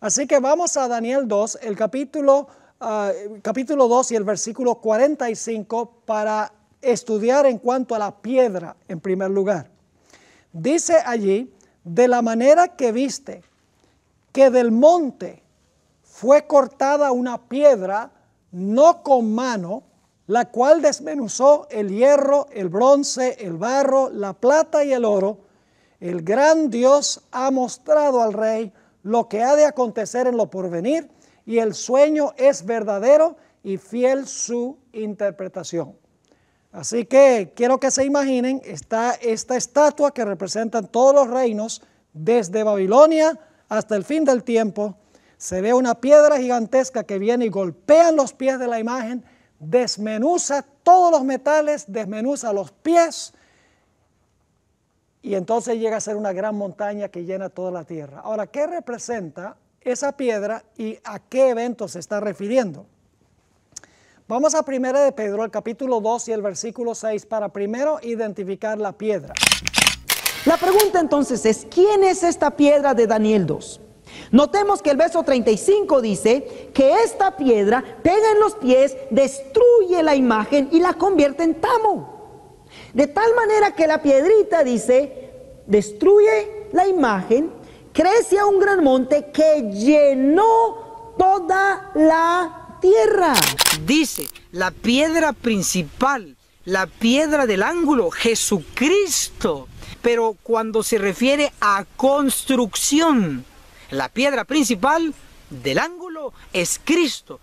Así que vamos a Daniel 2, el capítulo, ah, capítulo 2 y el versículo 45 para estudiar en cuanto a la piedra en primer lugar. Dice allí, de la manera que viste que del monte fue cortada una piedra, no con mano, la cual desmenuzó el hierro, el bronce, el barro, la plata y el oro, el gran Dios ha mostrado al rey lo que ha de acontecer en lo porvenir, y el sueño es verdadero y fiel su interpretación. Así que quiero que se imaginen, está esta estatua que representan todos los reinos, desde Babilonia hasta el fin del tiempo. Se ve una piedra gigantesca que viene y golpea los pies de la imagen, desmenuza todos los metales, desmenuza los pies, y entonces llega a ser una gran montaña que llena toda la tierra. Ahora, ¿qué representa esa piedra y a qué evento se está refiriendo? Vamos a Primera de Pedro, el capítulo 2 y el versículo 6, para primero identificar la piedra. La pregunta entonces es, ¿quién es esta piedra de Daniel 2? Notemos que el verso 35 dice que esta piedra pega en los pies, destruye la imagen y la convierte en tamo. De tal manera que la piedrita dice, destruye la imagen, crece a un gran monte que llenó toda la tierra. Dice, la piedra principal, la piedra del ángulo, Jesucristo. Pero cuando se refiere a construcción, la piedra principal del ángulo es Cristo.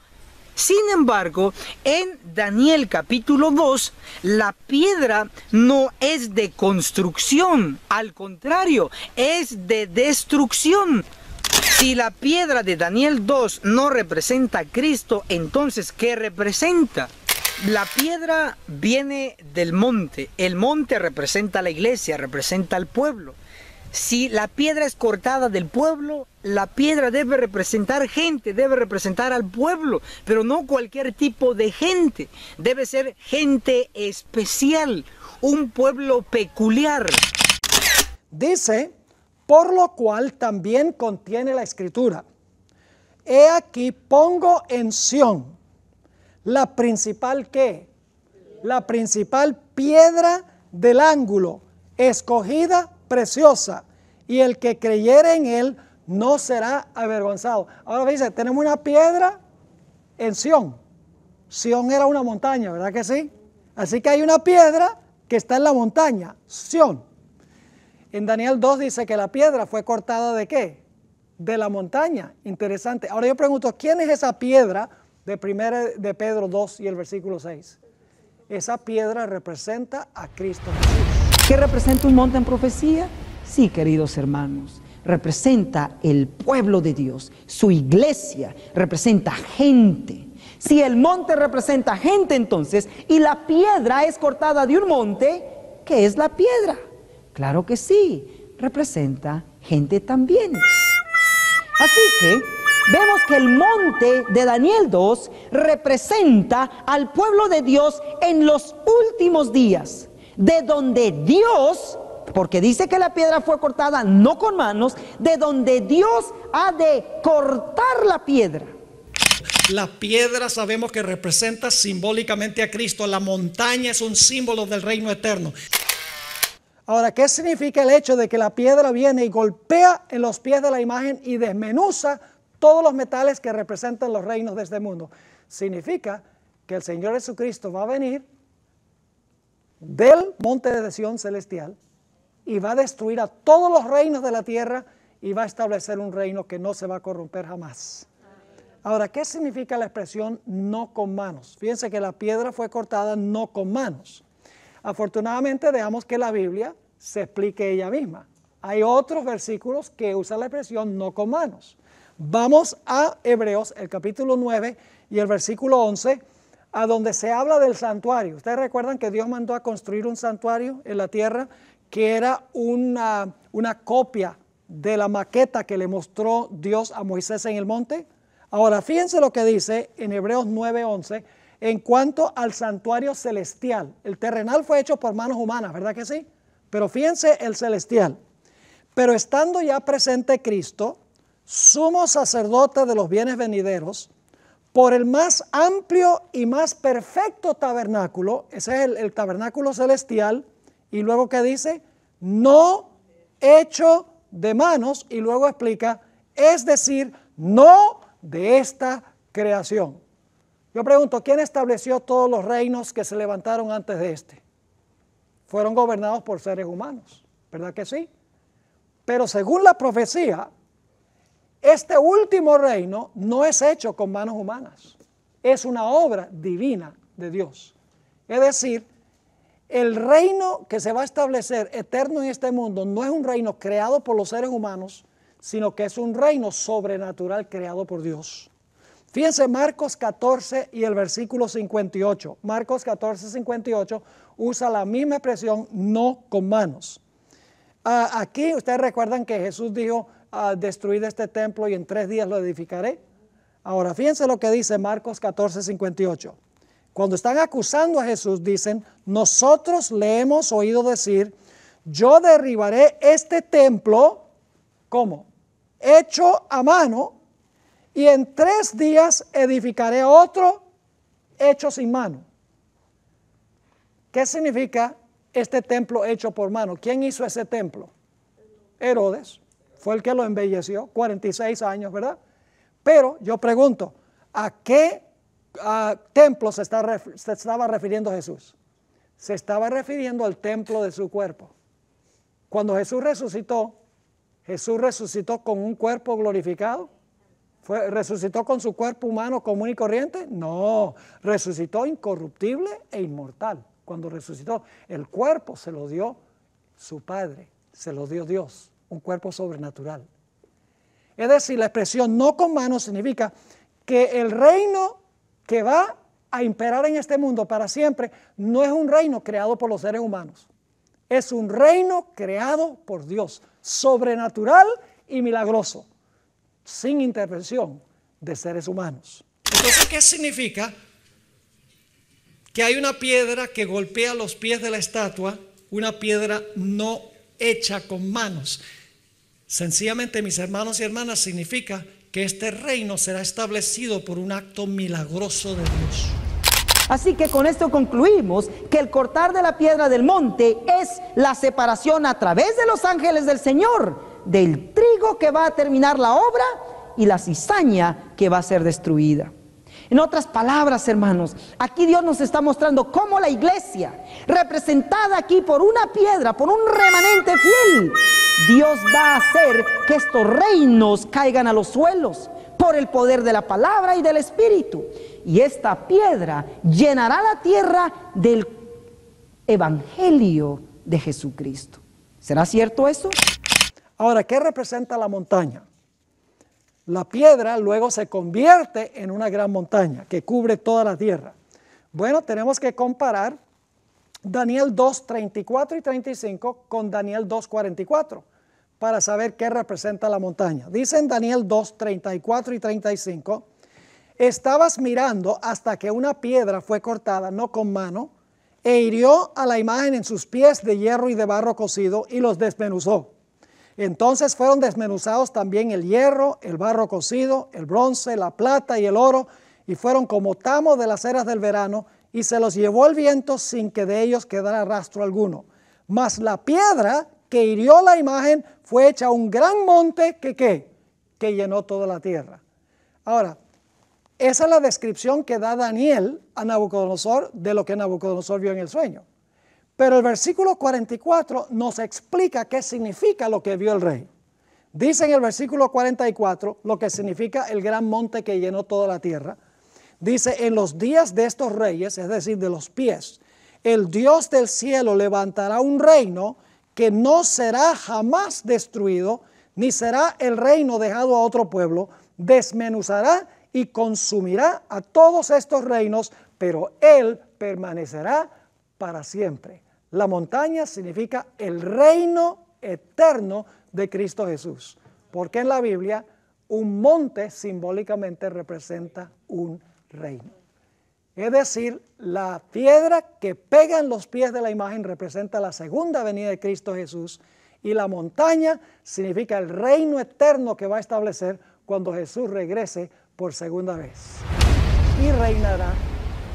Sin embargo, en Daniel capítulo 2, la piedra no es de construcción, al contrario, es de destrucción. Si la piedra de Daniel 2 no representa a Cristo, entonces ¿qué representa? La piedra viene del monte. El monte representa a la iglesia, representa al pueblo. Si la piedra es cortada del pueblo, la piedra debe representar gente, debe representar al pueblo, pero no cualquier tipo de gente. Debe ser gente especial, un pueblo peculiar. Dice, por lo cual también contiene la escritura. He aquí pongo en Sión la principal qué? La principal piedra del ángulo, escogida preciosa, y el que creyere en él no será avergonzado. Ahora dice, tenemos una piedra en Sión. Sión era una montaña, ¿verdad que sí? Así que hay una piedra que está en la montaña, Sión. En Daniel 2 dice que la piedra fue cortada de qué? De la montaña. Interesante. Ahora yo pregunto, ¿quién es esa piedra de, de Pedro 2 y el versículo 6? Esa piedra representa a Cristo Jesús. ¿Qué representa un monte en profecía? Sí, queridos hermanos, representa el pueblo de Dios, su iglesia representa gente. Si el monte representa gente entonces y la piedra es cortada de un monte, ¿qué es la piedra? Claro que sí, representa gente también. Así que vemos que el monte de Daniel 2 representa al pueblo de Dios en los últimos días de donde Dios, porque dice que la piedra fue cortada no con manos, de donde Dios ha de cortar la piedra. La piedra sabemos que representa simbólicamente a Cristo, la montaña es un símbolo del reino eterno. Ahora, ¿qué significa el hecho de que la piedra viene y golpea en los pies de la imagen y desmenuza todos los metales que representan los reinos de este mundo? Significa que el Señor Jesucristo va a venir del monte de Sión celestial y va a destruir a todos los reinos de la tierra y va a establecer un reino que no se va a corromper jamás. Ahora, ¿qué significa la expresión no con manos? Fíjense que la piedra fue cortada no con manos. Afortunadamente, dejamos que la Biblia se explique ella misma. Hay otros versículos que usan la expresión no con manos. Vamos a Hebreos, el capítulo 9 y el versículo 11 a donde se habla del santuario. Ustedes recuerdan que Dios mandó a construir un santuario en la tierra que era una, una copia de la maqueta que le mostró Dios a Moisés en el monte. Ahora, fíjense lo que dice en Hebreos 9:11 en cuanto al santuario celestial. El terrenal fue hecho por manos humanas, ¿verdad que sí? Pero fíjense el celestial. Pero estando ya presente Cristo, sumo sacerdote de los bienes venideros, por el más amplio y más perfecto tabernáculo, ese es el, tabernáculo celestial, y luego que dice, no hecho de manos, y luego explica, es decir, no de esta creación. Yo pregunto, ¿quién estableció todos los reinos que se levantaron antes de este? Fueron gobernados por seres humanos, ¿verdad que sí? Pero según la profecía, este último reino no es hecho con manos humanas, es una obra divina de Dios. Es decir, el reino que se va a establecer eterno en este mundo no es un reino creado por los seres humanos, sino que es un reino sobrenatural creado por Dios. Fíjense Marcos 14 y el versículo 58. Marcos 14, 58 usa la misma expresión, no con manos. Ah, aquí ustedes recuerdan que Jesús dijo, destruir este templo y en tres días lo edificaré. Ahora, fíjense lo que dice Marcos 14, 58. Cuando están acusando a Jesús, dicen, nosotros le hemos oído decir, yo derribaré este templo, ¿cómo? Hecho a mano, y en tres días edificaré otro hecho sin mano. ¿Qué significa este templo hecho por mano? ¿Quién hizo ese templo? Herodes fue el que lo embelleció, 46 años, ¿verdad? Pero yo pregunto, ¿a qué templo se, estaba refiriendo Jesús? Se estaba refiriendo al templo de su cuerpo. Cuando Jesús resucitó, Jesús resucitó con un cuerpo glorificado. ¿Resucitó con su cuerpo humano común y corriente? No, resucitó incorruptible e inmortal. Cuando resucitó, el cuerpo se lo dio su Padre, se lo dio Dios un cuerpo sobrenatural. Es decir, la expresión no con manos significa que el reino que va a imperar en este mundo para siempre no es un reino creado por los seres humanos. Es un reino creado por Dios, sobrenatural y milagroso, sin intervención de seres humanos. Entonces, ¿qué significa? Que hay una piedra que golpea los pies de la estatua, una piedra no hecha con manos. Sencillamente, mis hermanos y hermanas, significa que este reino será establecido por un acto milagroso de Dios. Así que con esto concluimos que el cortar de la piedra del monte es la separación a través de los ángeles del Señor del trigo que va a terminar la obra y la cizaña que va a ser destruida. En otras palabras, hermanos, aquí Dios nos está mostrando cómo la iglesia, representada aquí por una piedra, por un remanente fiel, Dios va a hacer que estos reinos caigan a los suelos por el poder de la palabra y del Espíritu. Y esta piedra llenará la tierra del Evangelio de Jesucristo. ¿Será cierto eso? Ahora, ¿qué representa la montaña? La piedra luego se convierte en una gran montaña que cubre toda la tierra. Bueno, tenemos que comparar Daniel 2, y 35 con Daniel 2.44 para saber qué representa la montaña. Dice Daniel 2, 34 y 35, estabas mirando hasta que una piedra fue cortada, no con mano, e hirió a la imagen en sus pies de hierro y de barro cocido y los desmenuzó. Entonces fueron desmenuzados también el hierro, el barro cocido, el bronce, la plata y el oro, y fueron como tamo de las eras del verano, y se los llevó el viento sin que de ellos quedara rastro alguno. Mas la piedra que hirió la imagen fue hecha un gran monte que qué, que llenó toda la tierra. Ahora, esa es la descripción que da Daniel a Nabucodonosor de lo que Nabucodonosor vio en el sueño. Pero el versículo 44 nos explica qué significa lo que vio el rey. Dice en el versículo 44 lo que significa el gran monte que llenó toda la tierra. Dice, en los días de estos reyes, es decir, de los pies, el Dios del cielo levantará un reino que no será jamás destruido, ni será el reino dejado a otro pueblo, desmenuzará y consumirá a todos estos reinos, pero él permanecerá para siempre. La montaña significa el reino eterno de Cristo Jesús, porque en la Biblia un monte simbólicamente representa un reino reino. Es decir, la piedra que pega en los pies de la imagen representa la segunda venida de Cristo Jesús y la montaña significa el reino eterno que va a establecer cuando Jesús regrese por segunda vez. Y reinará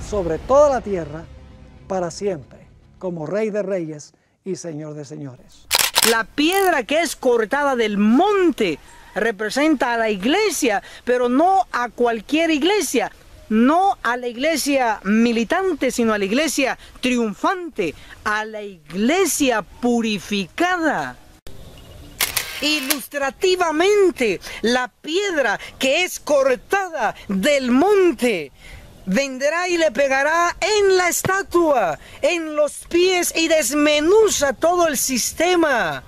sobre toda la tierra para siempre, como Rey de Reyes y Señor de Señores. La piedra que es cortada del monte representa a la iglesia, pero no a cualquier iglesia, no a la iglesia militante, sino a la iglesia triunfante, a la iglesia purificada. Ilustrativamente, la piedra que es cortada del monte vendrá y le pegará en la estatua, en los pies y desmenuza todo el sistema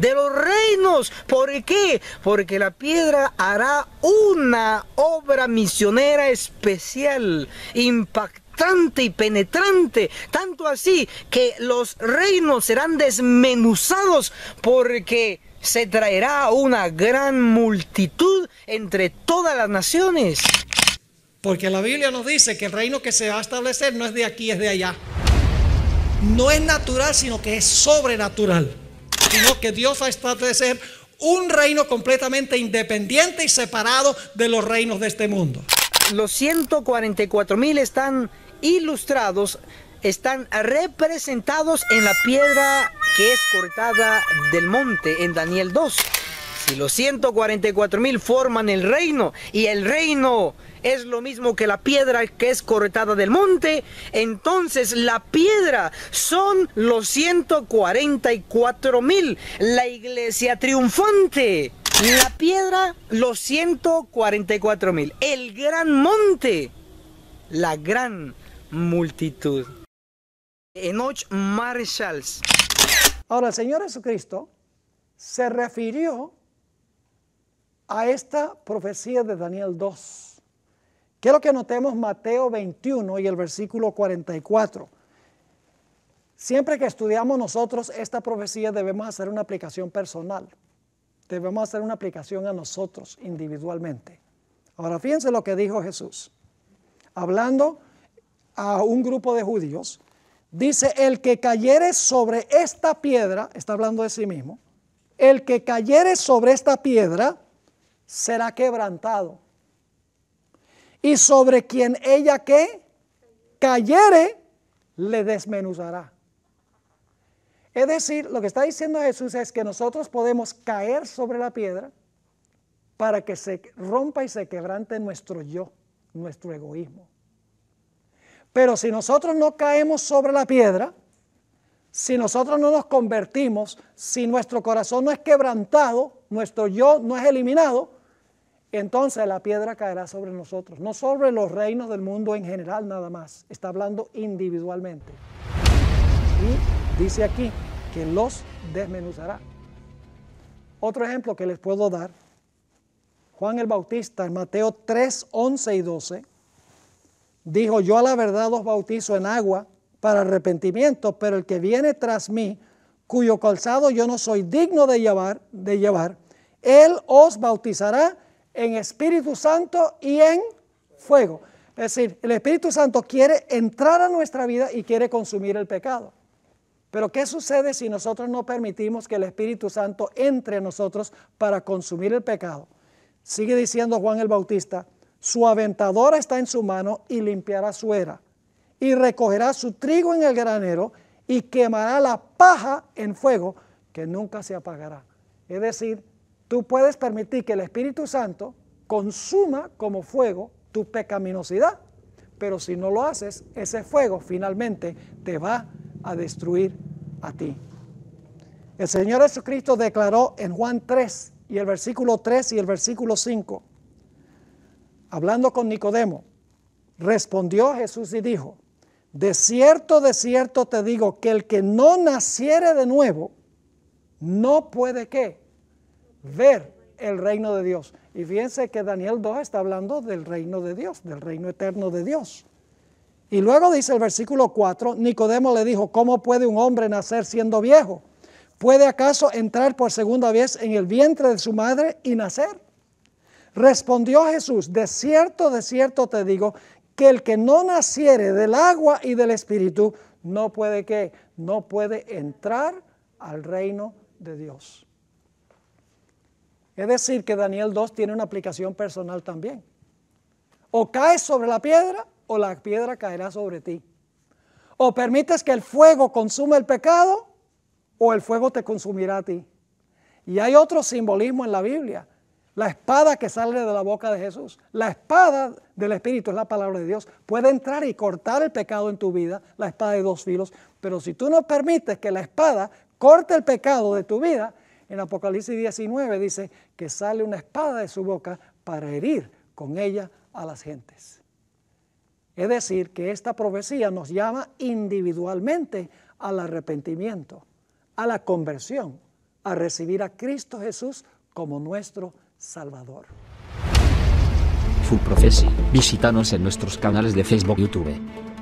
de los reinos. ¿Por qué? Porque la piedra hará una obra misionera especial, impactante y penetrante, tanto así que los reinos serán desmenuzados porque se traerá una gran multitud entre todas las naciones. Porque la Biblia nos dice que el reino que se va a establecer no es de aquí, es de allá. No es natural, sino que es sobrenatural sino que Dios ha a establecer un reino completamente independiente y separado de los reinos de este mundo. Los 144 mil están ilustrados, están representados en la piedra que es cortada del monte en Daniel 2. Si los 144 mil forman el reino y el reino es lo mismo que la piedra que es corretada del monte, entonces la piedra son los 144 mil, la iglesia triunfante. La piedra, los 144 mil. El gran monte, la gran multitud. Enoch Marshalls. Ahora, el Señor Jesucristo se refirió a esta profecía de Daniel 2. Quiero que notemos Mateo 21 y el versículo 44. Siempre que estudiamos nosotros esta profecía debemos hacer una aplicación personal. Debemos hacer una aplicación a nosotros individualmente. Ahora fíjense lo que dijo Jesús. Hablando a un grupo de judíos, dice, el que cayere sobre esta piedra, está hablando de sí mismo, el que cayere sobre esta piedra será quebrantado. Y sobre quien ella que cayere, le desmenuzará. Es decir, lo que está diciendo Jesús es que nosotros podemos caer sobre la piedra para que se rompa y se quebrante nuestro yo, nuestro egoísmo. Pero si nosotros no caemos sobre la piedra, si nosotros no nos convertimos, si nuestro corazón no es quebrantado, nuestro yo no es eliminado, entonces la piedra caerá sobre nosotros, no sobre los reinos del mundo en general nada más, está hablando individualmente. Y dice aquí que los desmenuzará. Otro ejemplo que les puedo dar, Juan el Bautista en Mateo 3, 11 y 12, dijo, yo a la verdad os bautizo en agua para arrepentimiento, pero el que viene tras mí, cuyo calzado yo no soy digno de llevar, de llevar, él os bautizará en Espíritu Santo y en fuego. Es decir, el Espíritu Santo quiere entrar a nuestra vida y quiere consumir el pecado. Pero ¿qué sucede si nosotros no permitimos que el Espíritu Santo entre a nosotros para consumir el pecado? Sigue diciendo Juan el Bautista, su aventadora está en su mano y limpiará su era, y recogerá su trigo en el granero y quemará la paja en fuego que nunca se apagará. Es decir, tú puedes permitir que el Espíritu Santo consuma como fuego tu pecaminosidad, pero si no lo haces, ese fuego finalmente te va a destruir a ti. El Señor Jesucristo declaró en Juan 3 y el versículo 3 y el versículo 5, hablando con Nicodemo, respondió Jesús y dijo, de cierto, de cierto te digo que el que no naciere de nuevo, no puede que ver el reino de Dios. Y fíjense que Daniel 2 está hablando del reino de Dios, del reino eterno de Dios. Y luego dice el versículo 4, Nicodemo le dijo, ¿cómo puede un hombre nacer siendo viejo? ¿Puede acaso entrar por segunda vez en el vientre de su madre y nacer? Respondió Jesús, de cierto, de cierto te digo, que el que no naciere del agua y del espíritu, no puede que, no puede entrar al reino de Dios. Es decir, que Daniel 2 tiene una aplicación personal también. O caes sobre la piedra o la piedra caerá sobre ti. O permites que el fuego consuma el pecado o el fuego te consumirá a ti. Y hay otro simbolismo en la Biblia. La espada que sale de la boca de Jesús. La espada del Espíritu es la palabra de Dios. Puede entrar y cortar el pecado en tu vida, la espada de dos filos. Pero si tú no permites que la espada corte el pecado de tu vida, en Apocalipsis 19 dice que sale una espada de su boca para herir con ella a las gentes. Es decir, que esta profecía nos llama individualmente al arrepentimiento, a la conversión, a recibir a Cristo Jesús como nuestro Salvador. Full profecía. Visítanos en nuestros canales de Facebook, YouTube.